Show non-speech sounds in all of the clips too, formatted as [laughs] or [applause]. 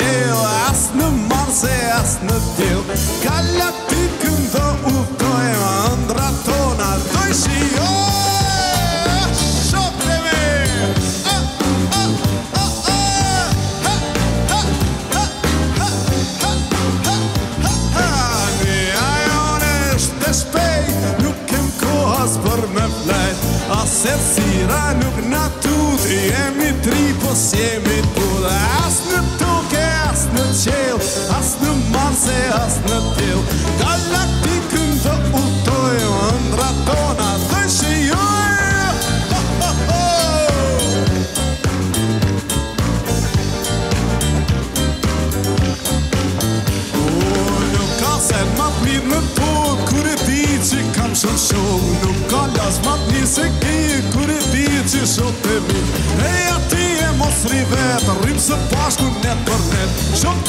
till I snow. Se as në tjil Galaktikën të këndë dhe Ndra tona dhe shëjojë Oh, oh, oh Oh, ka se në matë në tëtë Kërë i që kam Nuk ka se që të E ati e mosri vetë Rrimë së pashkën e përtë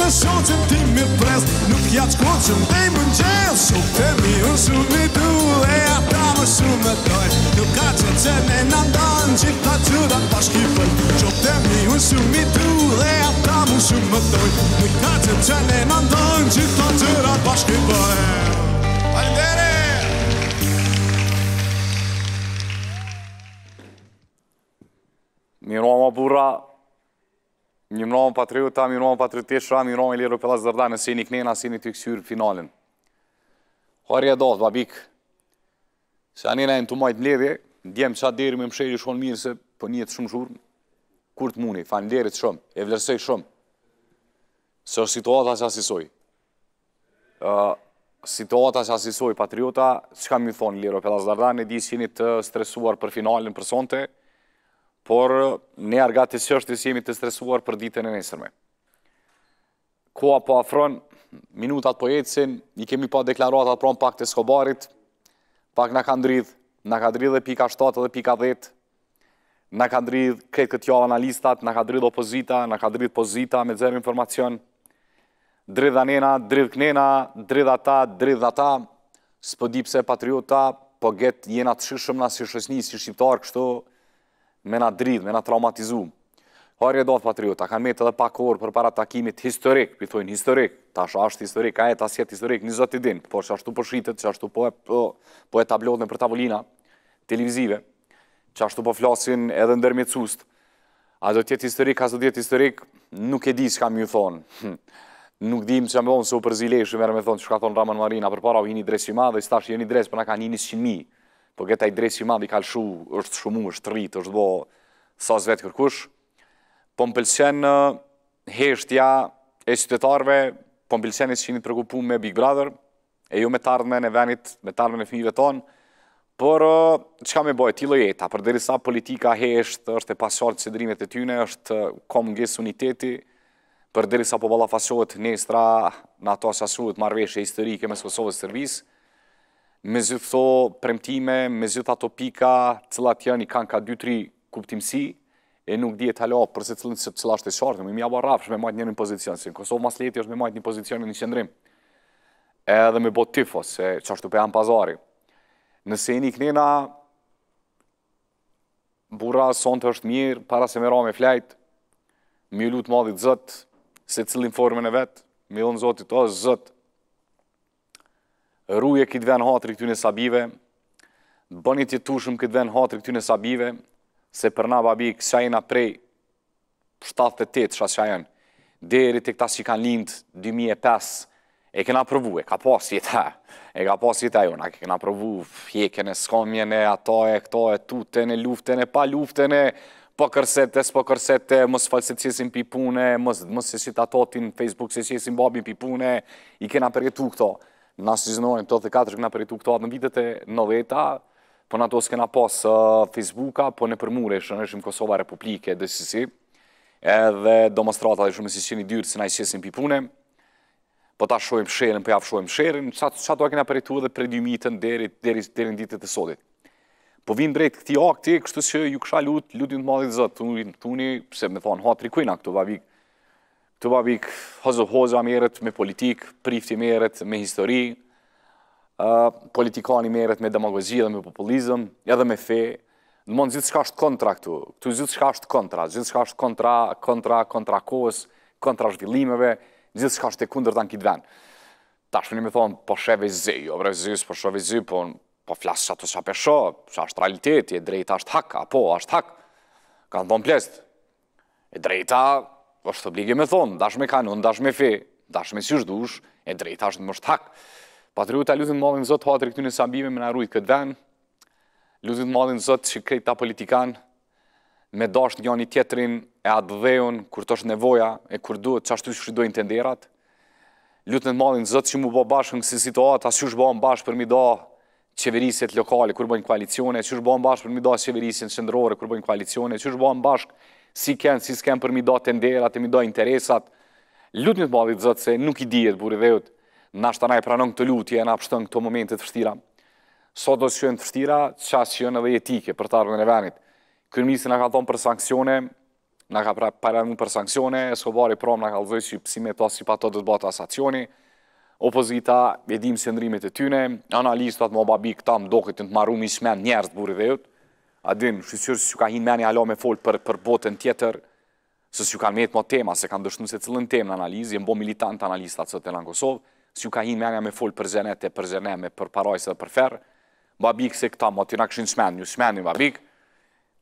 të shoqën ti mi pres Nuk ja që koqën dhe i më njës Shumë të mi unë shumë i du E ata më shumë e doj Nuk ka që që ne në ndonë Që ta që da të bashkipën Shumë të mi unë shumë i du E ata më shumë e doj Nuk ka që që ne në ndonë Që ta që da të i për Mirë oma burra, Një mëronë patriota, mi mëronë patriotishra, mi mëronë i liru për dërda, nësi një knena, si një të i kësyrë finalin. Hori e dohtë, babik, se anina e në të majtë mledhje, djemë qatë deri me mshejri shonë mirë, se për po një të shumë shurë, kur të muni, fa në shumë, e vlerësej shumë, se është situata që asisoj. Situata që asisoj, patriota, që kam ju thonë, liru për dërda, në disë jeni të stresuar për finalin për sonte, por ne argati së është të jemi të stresuar për ditën e nesërme. Koa po afron, minutat po jetësin, i kemi po deklaratat atë pronë pak të skobarit, pak në ka ndrydh, në ka ndrydh dhe pika 7 dhe pika 10, në ka ndridh kretë këtë javë analistat, në ka ndridh opozita, në ka ndridh pozita me zërë informacion, ndrydh anena, ndrydh knena, ndrydh ata, ndrydh ata, s'pëdip se patriota, po getë jena të shëshëm në si shqiptarë kështu, me na dridh, me na traumatizu. Harri e dohtë patriota, kanë metë edhe pak orë për para takimit historik, për historik, ta shë ashtë historik, ka e ta sjetë historik, një zëtë i din, po që ashtu për po që ashtu po e, po, po e tablodhën për tavolina televizive, që ashtu po flasin edhe në dërmjet sust, a do tjetë historik, a do tjetë historik, nuk e di që kam ju thonë. Hm. Nuk dim që më vonë se u përzileshë, merë me thonë që ka thonë Raman Marina, për para u hini dresi i dhe i stashë jeni dres, përna po ka një një po këta i drejtë që i madhë i është shumë, është rritë, është bo sa zvetë kërkush, po më pëlqenë heshtja e qytetarve, po më pëlqenë e që qeni të pregupu me Big Brother, e ju jo me të ardhme në venit, me të ardhme në fmive tonë, por që ka me bojë, t'i lojeta, për dhe politika heshtë, është e pasuar të cedrimet e tyne, është kom në gjesë uniteti, për dhe risa po bëllafasohet nestra në ato asasurët marveshe historike me Skosovës servisë, me zhytë tho premtime, me zhytë ato pika, cëllat janë i kanë ka 2-3 kuptimësi, e nuk dhjetë halo përse cëllën se cëllë është e shartë, me mja bërë rafsh me majtë njënë në pozicion, si në Kosovë mas leti është me majtë një pozicion në qëndrim, edhe me bot tifo, se që pe janë pazari. Nëse e një kënina, bura sonë të është mirë, para se me ra me flejtë, mi lutë madhit zëtë, se cëllin formën e vetë, me lënë zotit, o zëtë, rruje këtë venë hatëri këtë në sabive, bëni të tushëm këtë venë hatëri këtë në sabive, se për na babi kësha e prej 78 shasha e deri të këta që kanë lindë 2005, e këna përvu, e ka pas jetë e, ka pas jetë e jo, e këna përvu, fjekën e skomjën e ato e këto e tutën e luftën e pa luftën e, po kërset e mësë kërset mos falset që jesim pipune, mos se si të atotin Facebook se si jesim babi pipune, i këna përgjetu këto. Nësë si zënojmë të të këna përritu këto atë në vitet e 90-ta, po në ato s'kena pas uh, Facebooka, po në përmure ishë në shimë Kosova Republike, dhe si si, edhe do më strata dhe shumë si qeni dyrë, si na i qesin pipune, po ta shojmë shërin, po ja fëshojmë shërin, qa të këna përritu edhe për dymitën dherin ditet e sotit. Po vinë drejtë këti akti, kështu që ju kësha lutë, lutin të madhë i zëtë, me thonë, ha, trikujna këtu, va vikë, të babik hozë hozë a me politikë, prifti meret me histori, politikani meret me demagozi dhe me populizm, edhe me fe, në mund zhjithë shka është kontra këtu, këtu shka është kontra, zhjithë shka është kontra, kontra, kontra kohës, kontra zhvillimeve, zhjithë shka është e kunder të në kitë venë. Ta është një me thonë, po sheve zi, jo vre zi, po sheve zi, po në po flasë që të shka për shë, që është realiteti, e drejta është hak, apo, është hak, ka në thonë E drejta, Po shtë obligi me thonë, dash me kanon, dash me fe, dash me si e drejta është në më shtak. Patriota lutin madhin zotë, hoa të në sambime me në arrujt këtë ven, lutin madhin zotë që krejt ta politikan, me dash një një tjetërin e atë dheon, kur të është nevoja, e kur duhet që ashtu shkri dojnë të nderat, lutin madhin zotë që mu bo bashkë në kësi situatë, asë që shbo në bashkë për mi da qeveriset lokale, kur bojnë koalicione, që shbo në bashkë për mi da qeveriset në qëndrore, kur bojnë koalicione, që shbo në bashkë si kënë, si s'kënë për mi do të ndera, të mi do interesat. lutë një të madhit, zëtë, se nuk i dhjetë, burë dhe dhejët, në ashtë të pranon këtë lutje, në apështë këto momentet të fështira. Sot do të shënë të fështira, qasë në edhe jetike për të arvën e venit. venit. Kërmisi në ka thonë për sankcione, në ka pra, paranu për sankcione, e së prom në ka lëzëj që si me plasë që pa të dhëtë asacioni, opozita, vedim së e tyne, analistat më babi këta më të të marru mishmen njerët, burë i adin, shqyqyr si ju ka hinë meni alo me folë për, për botën tjetër, së si ju ka në metë më tema, se kanë dëshnu se cilën temë në analizë, jem bo militant analistat së të në Kosovë, si ju ka hinë meni me folë për zenete, për zheneme, për parajse dhe për ferë, babik se këta, më të në këshin shmenë, një shmenë babik,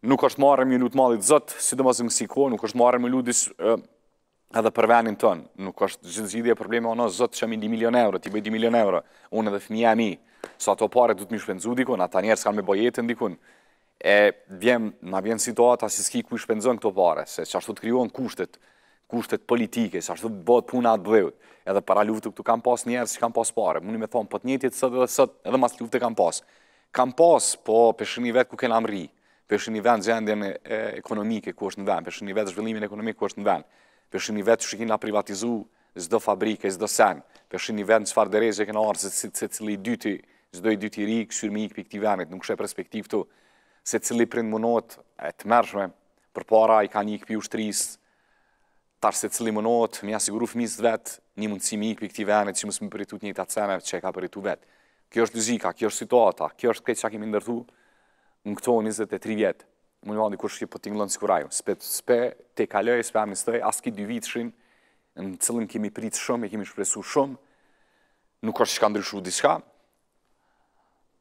nuk është marrë më lutë malit zëtë, si dhe më zëngë si ko, nuk është marrë më lutë edhe për nuk është milion euro, ti bëj milion euro, sa so pare du të mi dikun, ata njerës kanë me bojetën dikun, e vjen, na vjen situata si s'ki ku i shpenzon këto pare, se që ashtu të kryon kushtet, kushtet politike, që ashtu bëhet puna atë bëhet, edhe para luftë këtu kam pas njerës që kam pas pare, mundi me thonë, për po të njëtjet sët edhe sët, edhe mas luftë kam pas. Kam pas, po pëshë një vetë ku kena mri, pëshë një vetë gjendjen ekonomike ku është në vend, pëshë një vetë zhvillimin ekonomik ku është në vend, pëshë një vetë që shikin la privatizu zdo fabrike, zdo sen, pëshë një vetë në qëfar dërejtë që kena arë, se cili dyti, zdo i dyti ri, kësyrmi i këpikti venit, nuk shë perspektiv të, se cili prind mënot e të mërshme, për para i ka një këpi ushtris, tash se cili mënot, mi asiguru fëmis vetë, një mundësi mi për këti venet, që mësë më të një të atësene, që e ka përritu vetë. Kjo është lëzika, kjo është situata, kjo është këtë që a kemi ndërthu në këto 23 vjetë. Më një vandë i kur shqipë për po t'inglonë si Spe, te kaloj, spe amistoj, as ki dy vitëshin, në cilën kemi pritë shumë, e kemi shpresu shumë, nuk është që ka ndryshu diska,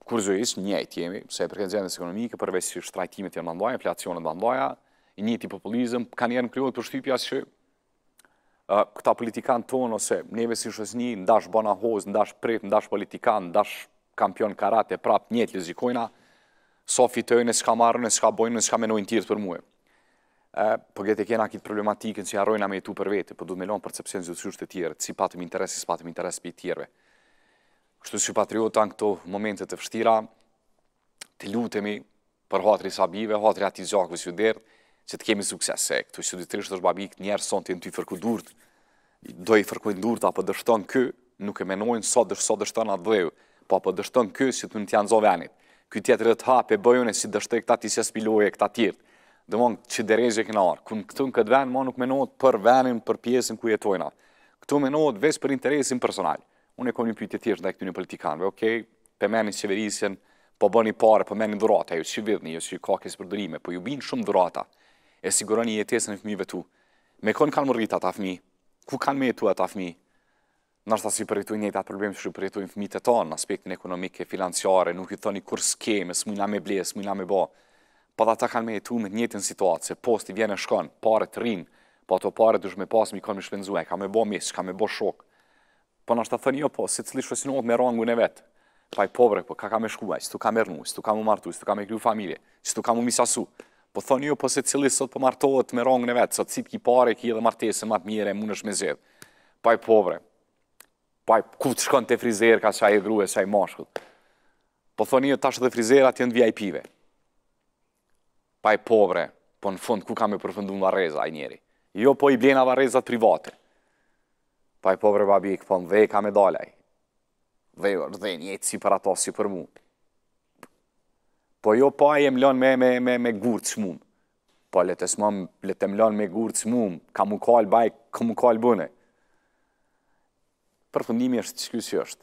kurzuis njëjtë jemi, se e përkënë zemës ekonomike, përveç si shtrajtimet janë mandoja, inflacionet mandoja, i njëti populizm, ka njerë në për shtypja që këta politikanë tonë, ose neve si shësni, ndash bëna hozë, ndash pretë, ndash politikanë, ndash kampion karate, prap njëtë lëzikojna, so fitojnë, s'ka marrën, s'ka bojnë, s'ka menojnë tjërët për muë. Po gjetë e kena kitë problematikën që jarojna me tu për vete, po du të melonë percepcijën zëtësysht të tjërët, si patëm interesi, si patëm interesi për tjërëve. Kështu që patriota në këto momente të fështira, të lutemi për hatëri sabive, hatëri ati zjakëve që dherë, që të kemi suksese. Këtu që ditërisht është babi këtë njerë sënë të jenë ty fërku durët, do i fërku durët, apo dështon kë, nuk e menojnë sa dështë sa dështon atë bëjë, po apo dështon kë, që të mund të janë zovenit. Këtë tjetër e të hape bëjën e si dështë e këta ti se spiloj e këta tjirtë. Dhe mund që dërejgje kënarë, kënë këtu në këtë venë, ma nuk menojnë për venin, për pjesin ku jetojna. atë. Këtu menojnë vesë për interesin personal unë e kom një pyetje thjesht ndaj këtyre politikanëve. Okej, për pe mëni qeverisjen, po bëni parë, po mëni dhurata, ju çi vidhni, ju çi kokës për durime, po ju bin shumë dhurata. E siguroni jetesën e fëmijëve tu. Me kon kanë mërrit ata fëmi? Ku kanë me mërrit ata fëmi? Nërsa si për këtu i njëta problem që për këtu i fëmi të tonë, aspektin ekonomike, financiare, nuk i thoni kur s'keme, s'mujna me ble, s'mujna me bo. Po dhe ata kanë me jetu me njëtën situatë, se post i vjene shkon, pare të rinë, po ato pare dush me pas mi kanë me shpenzue, ka me bo misë, ka me bo shokë po në është thënë jo po, si të cilishtë me rangu në vetë, pa i pobre, po ka ka me shkuaj, si tu ka me rnu, si tu ka me martu, si tu ka me kryu familje, si tu ka me misasu, po thënë jo po se cili sot po martohet me rangu në vetë, sot si ki pare, ki edhe martese, matë mire, më është me zedhë, pa i pobre, pa i ku të shkën të frizerë, ka qaj e grue, qaj e moshkët. po thënë jo tash dhe frizerat jenë VIP-ve, pa i pobre, po në fund, ku ka me përfëndu vareza, a i njeri, jo po i blena vare private, taj pobre babi i këpon dhe ka medalaj, dhe e dhe njëtë si për ato si për mu. Po jo pa e mlon me, me, me, me gurë që mu, po le të smon, le të mlon me gurë që mu, ka mu kalë baj, ka mu kalë bune. Për fundimi është që kësë është.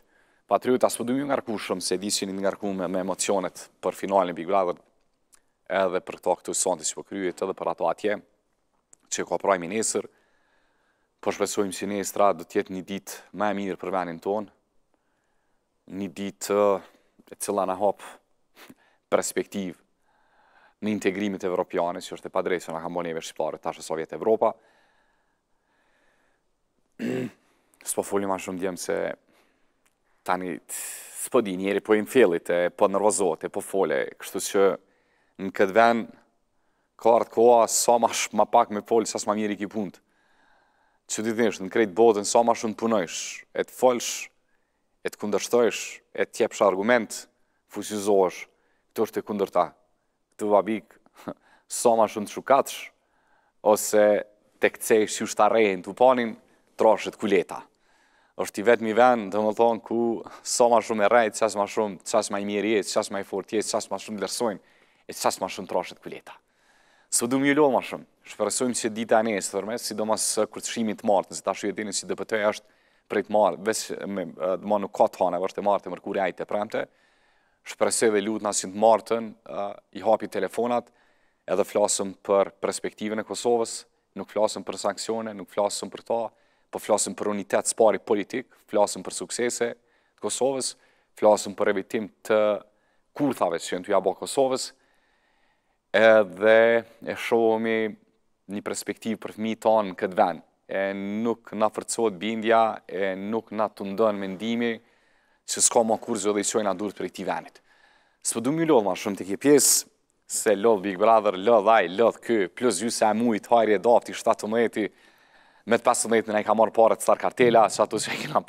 Patriot, asë përdu më ngarku shumë, se di që një ngarku me, me emocionet për finalin Big Brother, edhe për këto këtu sonti që përkryjit, po edhe për ato atje, që ka prajmi nesër, po shpesojmë si nestra dhe tjetë një ditë ma e mirë për venin tonë, një ditë e cila në hopë [laughs] perspektivë në integrimit evropiane, që është e padrejtë se në kam e vërë shqiptarët tashë e Sovjetë Evropa. Së [clears throat] po folim shumë djemë se tani së po di njeri po im felit e po nërvazot e po fole, kështu që në këtë ven ka artë koha sa ma pak me folë, sa s'ma ma mirë i ki punë që ti dhinsh, në krejt botën, sa ma shumë të punojsh, e të folsh, e të kundërshtojsh, e të tjepsh argument, fuqizosh, të është të kundërta, të vabik, [laughs] sa ma shumë të shukatsh, ose të këtësej shqy shtë arrejnë të uponin, të rashët është i vetë mi venë, dhe më thonë ku sa ma shumë e rejt, qasë ma shumë, sa ma i mirë jetë, qasë ma i fortë jetë, qasë ma shumë të lërsojnë, e qasë ma shumë të kuleta. Së du mjullohë ma shumë, shpërësojmë që dita e nesë, thërme, si do mas kërëshimit martë, nëse ta dini që dpt është prej të marë, vesë dhe ma nuk ka të hanë, vështë e martë e mërkuri ajtë e premte, shpresoj dhe lutë nësë martën, i hapi telefonat, edhe flasëm për perspektive në Kosovës, nuk flasëm për sankcione, nuk flasëm për ta, po flasëm për unitet spari politik, flasëm për suksese të Kosovës, flasëm për evitim të kurthave që jenë të jabo Kosovës, edhe e shohemi një perspektivë për fmi tonë në këtë venë. E nuk na forcohet bindja, e nuk na të ndonë mendimi që s'ka më kurzë dhe i qojnë a durët për e këti venit. Së du më lodhë shumë të kje pjesë, se lodhë Big Brother, lodhë aj, lodhë kë, plus ju se e mu të hajri e dafti, 17-i, me të 15-i në e ka marrë parët të starë kartela, s'a të që e kina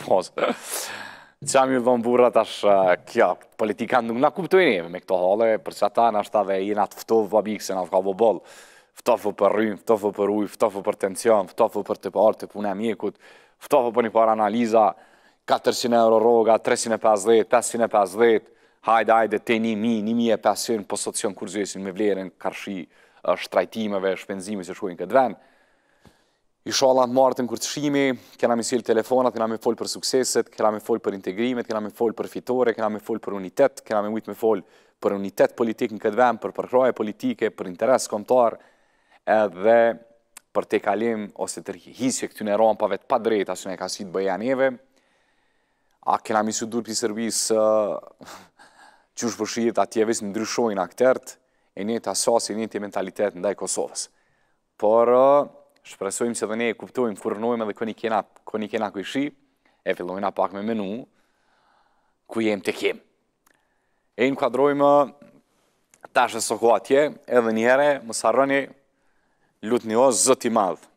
Qa mi dhëmë është kjo, politika nuk nga kuptojnë e me këto hale, për që ata në është ta dhe të atë fëtovë babikë, se në ka fëtovë për rrimë, fëtovë për ujë, fëtovë për tension, fëtovë për të parë të punë e mjekut, fëtovë për një parë analiza, 400 euro roga, 350, 550, hajde, hajde, te 1.000, 1.500, posocion kurzuesin me vlerën, karshi shtrajtimeve, shpenzime që shkojnë këtë venë, I shalat martën kërë të shimi, këna me silë telefonat, këna me folë për sukseset, këna me folë për integrimet, këna me folë për fitore, këna me folë për unitet, këna me ujtë me folë për unitet politikë në këtë vend, për përkraje politike, për interes komtar, edhe për te kalim ose të rihisje këtë në rampave të pa drejta që në e ka si të bëjanjeve, a këna me sudur për servisë që është përshirët atjeve së ndryshojnë aktertë, e një të asasë, e një të mentalitet ndaj Kosovës. Por, shpresojmë se dhe ne e kuptojmë kur edhe koni kena, koni kena shi, e fillojna pak me menu, ku jem të kem. E në kuadrojmë tashë së ko atje, edhe njëre, më sarroni, lutë një o i madhë.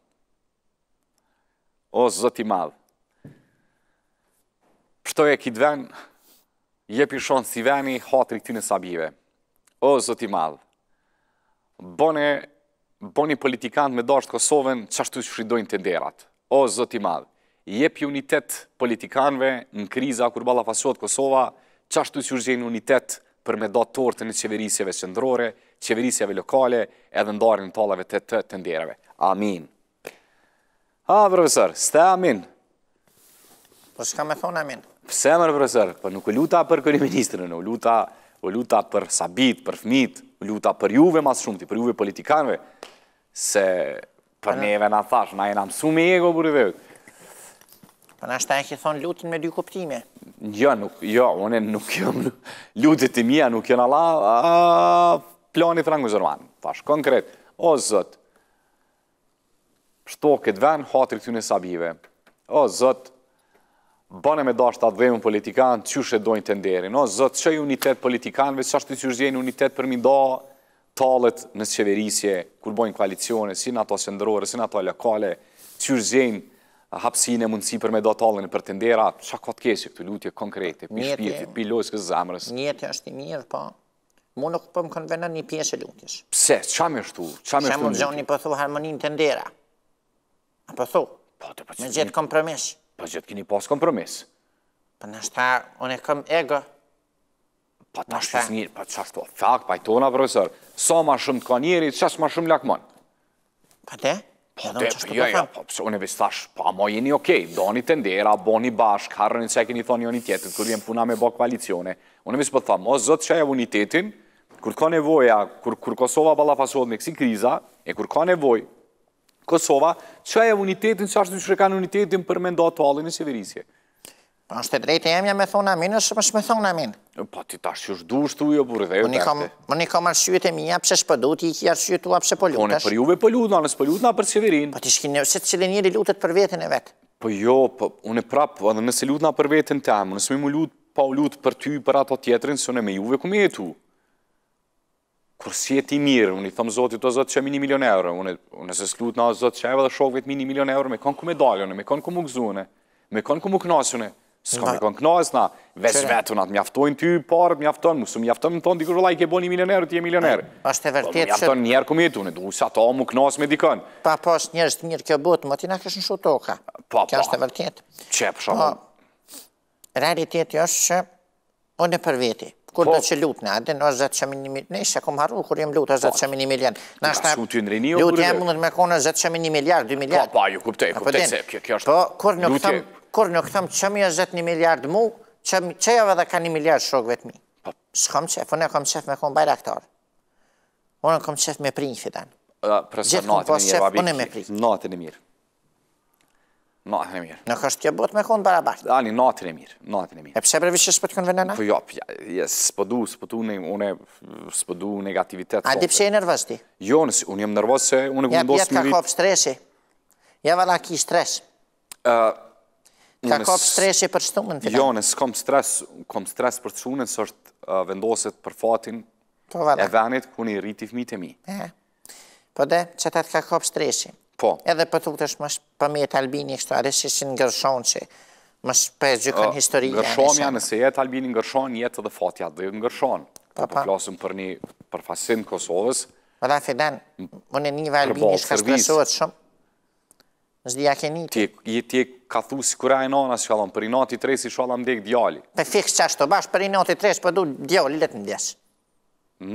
O i madhë. Pështoj e kitë venë, jepi shonë si veni hatri këtë në sabive. O i madhë. Bone bo një politikanë me dorshtë Kosovën, që ashtu që shridojnë të derat. O, zëti madhë, unitet politikanëve në kriza kur bala fasohet Kosova, që ashtu që shridojnë unitet për me do tortën e në qeverisjeve qëndrore, qeverisjeve lokale, edhe ndarën në talave të të të ndereve. Amin. A, profesor, s'te amin. Po shka me thonë amin. Pse, mërë, profesor, po nuk luta për këri ministrën, u luta për sabit, për fmit, u luta për juve mas shumë, për juve politikanve, se për neve na në thash, na e në mësu me ego, buri i dhe. Për në ashtë ta e ke thonë lutin me dy kuptime. Jo, nuk, jo, unë nuk jam [laughs] lutit i mija, nuk jam ala, a, plani frangu zërman, thash, konkret, o zët, shto këtë ven, hatër këtë në sabive, o zët, Bane me dashtë atë dhejmë politikanë, që shë dojnë të nderin, o zët, që unitet politikanëve, që ashtë të që unitet për mi da, talët në qeverisje, kur bojnë koalicione, si në ato qëndërore, si në ato lokale, që zhenë hapsin e mundësi për me do talën e për të ndera, që ka të kesi këtë lutje konkrete, për shpirtit, për lojës kësë zamërës? Njëtë është i mirë, po, mu nuk për po më konvena një pjesë e lutjes. Pse, që amë është tu? Që amë është tu? Që amë është tu përthu harmonin të ndera? A përthu? Po, po, të përthu. Po me gjithë kompromis. Po, gjithë kini pas kompromis. Po, nështë unë e kom ego, Pa të ashtu së njëri, pa të ashtu, fakt, pa i tona, profesor, so ma shumë të ka njëri, që ashtu ma shumë lakmon? Pa te? Po, pa te, pa jo, jo, pa po, pëse, unë e vështë thash, pa mo jeni okej, do një tendera, bo një bashk, harën e që e keni thonë një një tjetët, kur jenë puna me bo koalicione, unë e vështë pëtë po thamë, o zëtë që unitetin, kur ka nevoja, kur Kosova bala me kësi kriza, e kur ka nevoj, Kosova, që e unitetin, që ashtu që rekan unitetin për me ndo atualin e Severisje. Pra, është e drejtë e jemja me thonë amin, është me thonë amin. Po, ti ta shqyush du shtu jo, burë dhe e Më një kam arshyjët e mija, pëse shpëdu, ti i ki arshyjët u apëse pëllutës. Po, po në për juve pëllutë, po në anës pëllutë, në për qeverinë. Po, ti shkinë në, se të qeverinë njëri lutët për vetën e vetë. Po, jo, po, unë e prapë, po, nëse lutë në për vetën të amë, nëse me më lutë, pa u lutë për ty, për ato tjetërin, se unë e me juve ku me tu. Kur si e ti mirë, unë i thëmë zotit o zotë që e mini milion euro, unë e nëse s'lutë në zotë që e vë dhe shokve të mini milion euro, me konë ku me dalënë, me konë ku më gëzune, me konë ku më knasune, Ska me konë knasë, na, vesh vetë, na të mjaftojnë ty, parë të mjaftojnë, musë mjaftojnë në tonë, dikur vëllaj, ke boni milionerë, ti e milionerë. Pa, është e vërtet po, që... Pa, mjaftojnë njerë këmë jetu, në duhu sa ta mu knasë me dikën. Pa, pa, po, është njerës të mirë kjo botë, ma ti në këshë në shu toka. Pa, pa, është e vërtet. Që, për shumë? Po, Rariteti është që, o në për veti. Kur do që lutë në adin, është zëtë që minë milion, në ishe këmë haru, kur jem lutë, është zëtë që minë milion. Në ashtë të lutë jemë mundë të me kona zëtë që minë milion, dë milion. Pa, pa, ju kuptej, kuptej se, kjo është lutë jemë. Kur nuk thëmë, kur në këtëm qëm jo zëtë një miljard mu, qëm që jo vëdhe ka një miljard shokve të mi. Po. Shë kom qef, unë e kom qef me kom bajraktare. Unë pra e kom qef me prinjë fidan. Gjithë kom pos qef, unë e me prinjë. Natë në mirë. Natë në mirë. Nuk është kjo botë me kom barabartë. Ani, natë e mirë. Natë e mirë. E përse brevi që së të kënë vëndë Po jo, po jo, së po du, së po du negativitet. A po di përse e nërvës ti? Jo, unë jam nërvës se unë e gundos në vitë. Ja, pja ka kopë stresi. Ja, vala ki stresi. Ka kap stresi për shtumën? Jo, në s'kom stres, kom stres për shtumën, së është vendoset për fatin po, e venit, ku një rriti fmi të mi. Po dhe, që të ka kop stresi? Po. Edhe po për të u të shmë është albini, kështu arës që si në gërshon që, më shpe gjykon historija. Gërshon janë, nëse jetë albini në gërshon, jetë edhe fatja dhe në gërshon. Po për po, klasëm për një përfasim Kosovës. Po Fidan, më në një valbini shka shpesuat shumë, është dhja keni të. Ti ka thu si kura e nana që për i nati të resi shala më dhek djali. Për fikës që ashtë të për i nati të resi për du djali, letë në djesh.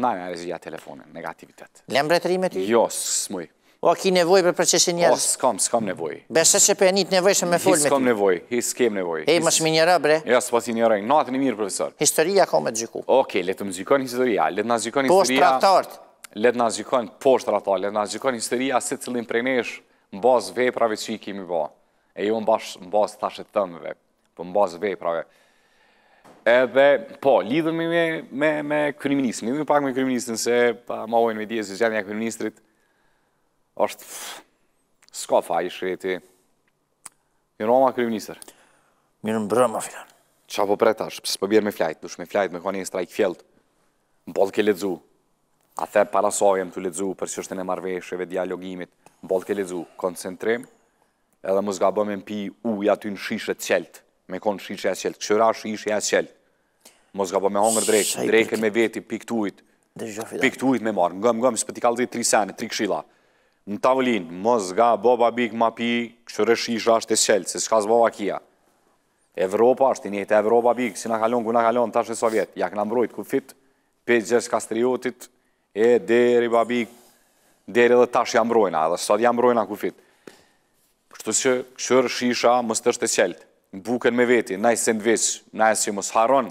Na në rezi dhja telefonin, negativitet. Lëmë bretërime të ju? Jo, së smuj. O, ki nevoj për për qeshë njërë? O, s'kam, s'kam së kam nevoj. Beshe që për e nevoj shumë me folë me të ju? Së kam nevoj, i kem nevoj. E, më shmi njëra, bre? Ja, së pas njëra, në atë një mirë, profesor. Historia ka me të gjyku. Oke, letë më gjykon historia, letë nga gjykon historia... Poshtë traktartë. Letë nga gjykon, poshtë traktartë, letë nga gjykon historia, se cëllim prej nesh, në bazë veprave që i kemi ba, e jo në bazë tashet tëmëve, po në bazë veprave. Edhe, po, lidhëmi me, me, me kryministrin, lidhëmi pak me kryministrin, se pa, ma ojnë me dje se gjenja kryministrit, është, pff, s'ka fa i shreti. Mirë oma kryministr. Mirë më brëma, filan. Qa po pretash, pësë po bjerë me flajt, dush me flajt, me ka një strajk fjellët, në bolë ke ledzu, a the parasojem të ledzu për qështën e marveshjeve, dialogimit, Mbalë ke lezu, koncentrim, edhe më zga bëmë në pi ujë aty në të qeltë, me konë shishë e qeltë, qëra shishë e qeltë, më zga bëmë hongër drejkë, drejkën me veti, piktuit, piktuit me marë, ngëm, ngëm, së pëti kalë dhe tri sene, tri këshila, në tavëlin, më zga bëba bik ma pi, qëra shishë ashtë e qeltë, se shka zbaba kia, Evropa ashtë, njëtë Evropa bik, si në kalon, ku në kalon, tashë e Sovjet, jak në mbrojt, ku fit, pe gjesë kastriotit, e deri babik, deri edhe tash jam brojna, edhe sot jam brojna ku Kështu që kërë shisha më stësht e qelt, në buken me veti, në i sen vesh, na i si më sharon,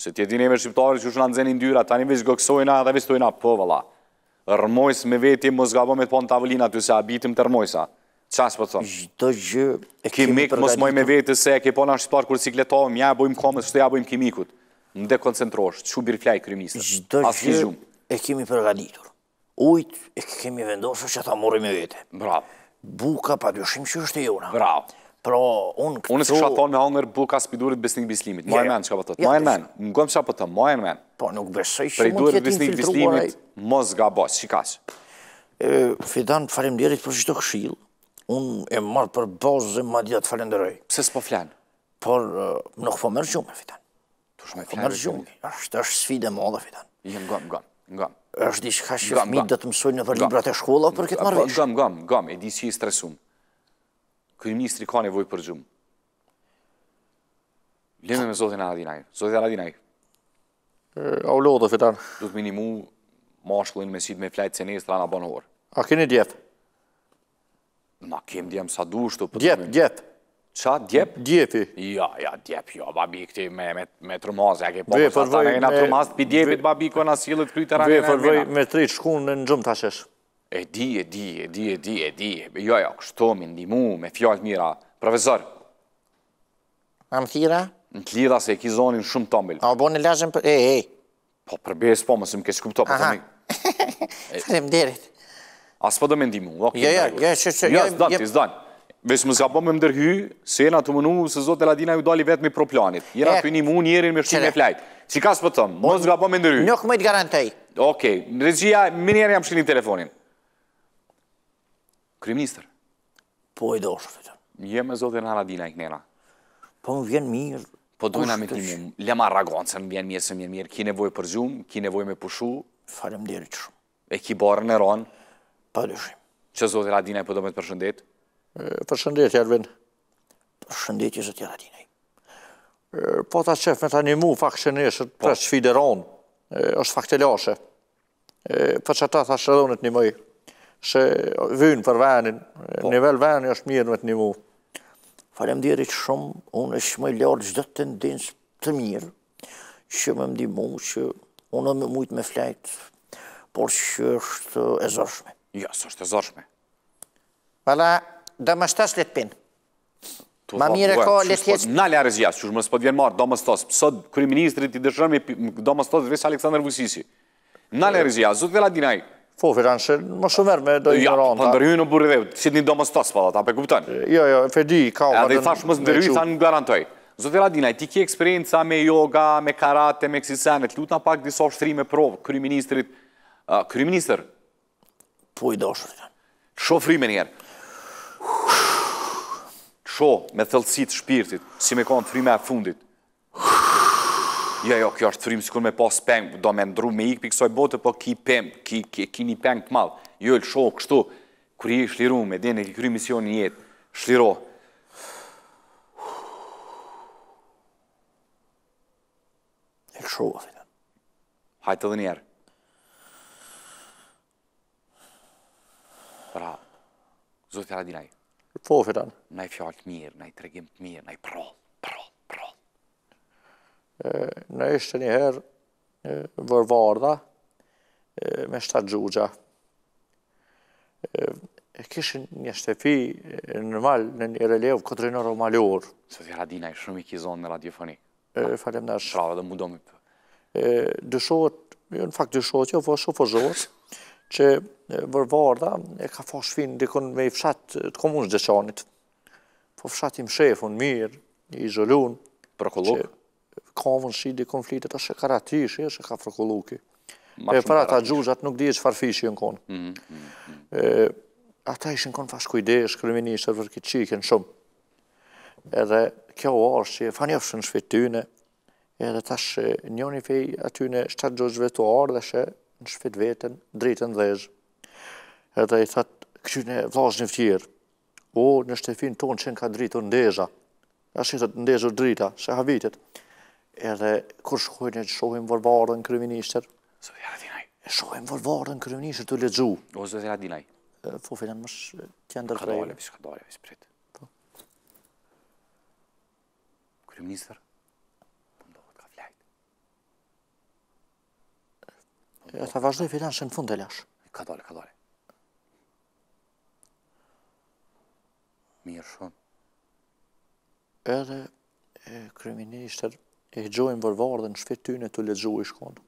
se tjeti neve shqiptarë që shë në nëzeni në dyra, tani vesh goksojna dhe vesh tojna, po vëla, rëmojs me veti, më zgabo me të po në të se abitim të rëmojsa. Qas po të thonë? Gjdo gjë... Ki mos moj me veti se e ki po në shqiptarë kur si kletohëm, ja bojmë komës, shtë ja bojmë kimikut. Më dekoncentrosh, që birflaj kërë misë. Gjdo e kemi përgaditur ujt e kemi vendosur që ta morim e vete. Bravo. Buka pa dyshim që është e jona. Bravo. Pro, unë këtu... Unë e se shatë thonë me hangër buka spidurit besnik bislimit. Ma e men, që ka pëtët? Po ma e men, më gëmë që pëtët, ma e men. Po, nuk besoj që mund jetë infiltruaraj. Mos ga bosh, shikash. Fidan, farim djerit për qëto këshil, unë e marë për bosh dhe ma djetë farim dërëj. Pse s'po flenë? Por, nuk po mërgjume, Fidan. Tush me flenë? Po mërgjume, është sfide modë, Fidan. Jë, më gëmë, më gëmë, më gëmë është di shka që fëmi dhe të mësojnë edhe librat e shkolla për këtë marrëvesh? Gam, gam, gam, e di që i stresum. Këj ministri ka nevoj për gjumë. Lëme me Zotin Aladinaj. Zotin Aladinaj. A u lodo, fitan. Du të minimu mashkullin me sit me flajtë se të rana banor. A keni djetë? Na kem djemë sa du po Djetë, djetë. Qa, djep? Djepi. Ja, ja, djep, jo, babi këti me trumazë, ja ke po sa ta të të të të djepit, babi, të të të të të të të të të të të të në në të të të E di, e di, e di, e di, e di, të të të të të të të të të të të të të të të e të të të të të të të të të të të të të të të më të të të të të të të të të Vesh më zgabon me mdërhy, se jena të mënu, se zotë Radina ju dali vetë me pro planit. Jena të pini mu njerin me shqime Si ka së pëtëm, më zgabon me mdërhy. Nuk me të garantej. Oke, në regjia, më njerë jam shkini telefonin. Kryministër. Po e do shë fitë. Një me zotë Eladina i knena. Po më vjen mirë. Po dojna me të mirë. Lema ragonë, se më vjen mirë, se më vjen mirë. Ki nevoj për zhumë, ki nevoj me pushu. Falem dirë që. E ki barë në ronë. Pa dëshim. Që zotë Eladina i përdo po me të përshëndetë? Përshëndetje, Arvin. Përshëndetje, zëtë jara dinaj. Po ta qef me ta një mu, pak që njështë që po. fideron, është fakte lashe. Po që ta thashtë edhe një mëj, se vynë për venin, po. nivel venin është mirë me të një mu. Falem diri që shumë, unë është mëj lartë gjithë të tendinsë të mirë, që me më di mu, që unë është mëjtë me flajtë, por që është e zërshme. Ja, së është e zërshme. Pala, Po po do më shtas letë të Ma mire ka letë hecë? jetë... Në lërë zjas, që shmës për vjenë marë, do më stas, pësot, kërë i ministri të i dëshërën me do më stas, vësë Aleksandr Vësisi. Në lërë zjas, zëtë dhe dinaj. Fo, Firan, shë më shumër me do i nërën. Ja, për ndërhyu në burë dhe, që të një do më stas, pa po, da, ta pe kuptan. Jo, jo, e fërdi, ka... A i më zëndërhyu, në garantoj. Zotë e ti ki eksperienca me yoga, me karate, me kësisane, të lutë në pak diso shtri me provë, kërëj ministrit, Po i do shëtë, shëtë, Sho, me thëllësit shpirtit, si me konë frime e fundit. Ja, jo, kjo është frime si kur me pas pengë, do me ndru me ikë për kësoj botë, po ki pëmë, ki, ki, ki një pengë të malë. Jo, lë sho, kështu, kër i shliru me, dhe në këtë mision një jetë, shliru. E lë sho, a Hajtë edhe njerë. Bravo. Zotë të radinajë. Po, fitan? Në i fjallë të mirë, në i të të mirë, në i prallë, prallë, prallë. Në ishte njëherë vërvarda me shtatë gjugja. Kishin një shtepi në malë në një relevë këtërinë romalurë. Së të radina i shumë i kizonë në radiofoni. Falem në shumë. Shrave dhe më domit. Dëshot, jo, në fakt dëshot, jo, vë po shumë po që vërvarda, e ka fa shfinë dikon me i fshat të komunës dëqanit. Po fshat i më unë mirë, i izolun, Prokolluk? Ka vënë shi di konflitet, është e karatishi, është e ka prokolluki. E pra ta gjuzat nuk di e që farfishi në konë. Mhm, mhm, mhm. Ata ishë në konë fashkujdesh, kërëminishtër për këtë qikën shumë. Edhe kjo është që e fa në shfitë tyne, edhe ta shë njoni fej atyne shtë gjëzhve të ardhe shë në shfitë vetën, dritën dhezë edhe i thëtë, në vlazhën në fjerë, o, në shtefin tonë qënë ka dritur ndezha, ashtë i thëtë ndezhur drita, ha vitit, edhe kur shkojnë e shohim vërvarën kriminishtër, Zotja Radinaj, e shohim vërvarën kriminishtër të ledzhu. O, Zotja Radinaj. Fufin e në mësh tjendër të rejë. Ka dole, visë ka po. po, dole, E ta vazhdoj fitan shë në fund e lash. Ka dole, ka dole. mirë shumë. Edhe kriministët e gjojnë vërvarë dhe në shfetyn e të ledzhu i shkonë.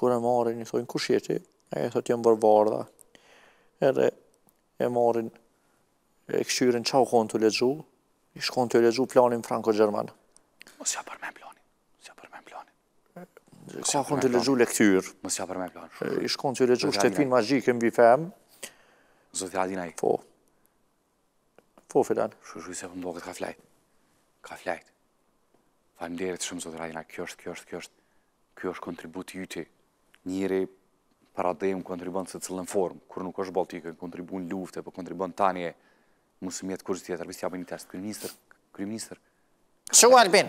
Kërë e marrin, i thojnë, kush jeti? E e thot, jenë vërvarë dhe. Edhe e marrin, e këshyrin, qa u konë të ledzhu? I shkonë të ledzhu planin franko gjermanë Mos si a planin? Si a për planin? Ka konë të ledzhu lektyrë. Mos si a për me planin? I shkonë të ledzhu shtetin magjikën bifem. Zotja Adinaj. Po. Po, filan. Shushu se për bëgët ka flajt. Ka flajt. Falenderit shumë, zotë Rajna, kjo është, kjo është, kjo është, kjo është kontribut i Njëri para dhe unë kontribut se cilën formë, kur nuk është baltike, kontribut në luftë, për po kontribut në tanje, musë mjetë kërështë tjetër, për istjabë një tërstë, kërëministër, kërëministër. Shua Albin,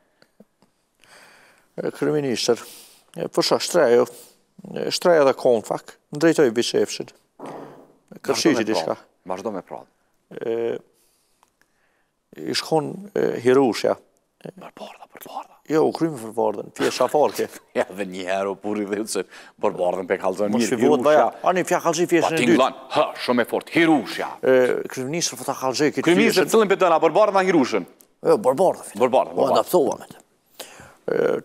kërëministër, përsa po shtrejo, shtrejo dhe konë fak, në drejtoj vishë efshin, kërshyqit i shka. Vashdo me pradë. Ishkon hirushja. Përbarda, përbarda. Jo, u krymë përbardën, pje [laughs] Ja, dhe një herë o puri dhe të se përbardën për kalëzën një hirushja. A një pja kalëzën pjeshën e dytë. Pa tinglan, hë, shumë e fort, hirushja. Kryministër për po ta kalëzën këtë pjeshën. Kryministër, cëllën për të në përbardën hirushën? Jo, përbardën. Përbardën, po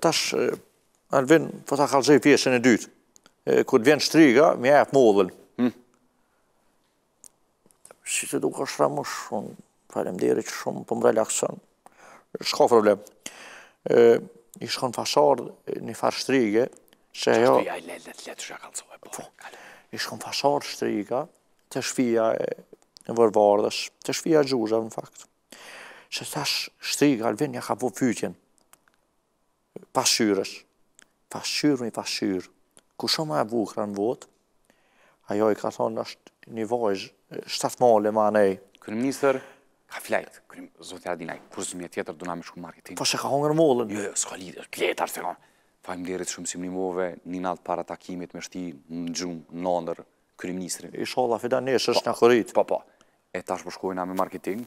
tash Alvin, vinë, po ta kalëzhej pjesën e dytë, kur vjen shtriga, më ajatë modhën. Hmm. Si të duke është ramë shumë, parem deri që shumë, për po më relaxën. Shko problem. I shkon fasar një farë shtrige, që ajo... Shtrija i lele të letë shka kalëzhoj, po. po I shkon fasar shtriga, të shfija e vërvardhës, të shfija gjuzhe, në faktë. Që tash shtriga, alë vinë, ka po fytjenë pashyrës, pashyrë me pashyrë, ku shumë e vukra në votë, ajo i ka thonë është një vajzë, shtatë mollë ma nejë. Kërë minister, ka filajtë, kërë zotë e kur zëmi e tjetër, do me shku në marketing. Po shë ka hongër mollën. Jo, jo, s'ka lidhë, kletar, se ka. Fa i shumë si më një natë para takimit me shti në gjumë, në ndër, kërë minister. I shola, fida, po, në është në kërit. Po, po, po e tash po shkojna me marketing,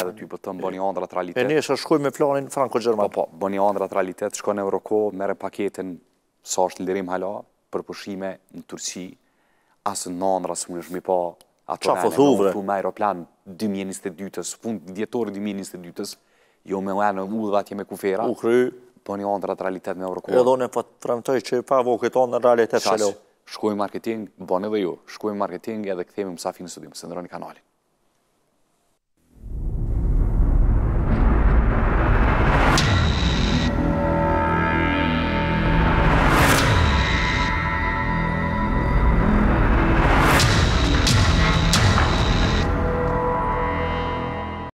edhe ty po të bëni një ëndra realitet. E nesër shkoj me planin franko-gjerman. Po po, bëni një ëndra realitet, shkon në Euroko, merr paketën sa është lirim hala për pushime në Turqi, as në ëndra s'u lësh më pa atë. Çfarë fothuve? Po me aeroplan 2022-s, fund dhjetori 2022-s, jo me anë udhva atje me kufera. U kry, po një ëndra realitet në Euroko. Edhe unë po tremtoj që pa vokët on realitet. Shkojmë marketing, bëni dhe ju. Shkojmë marketing edhe kthehemi më sa fin studim, se ndroni kanalin.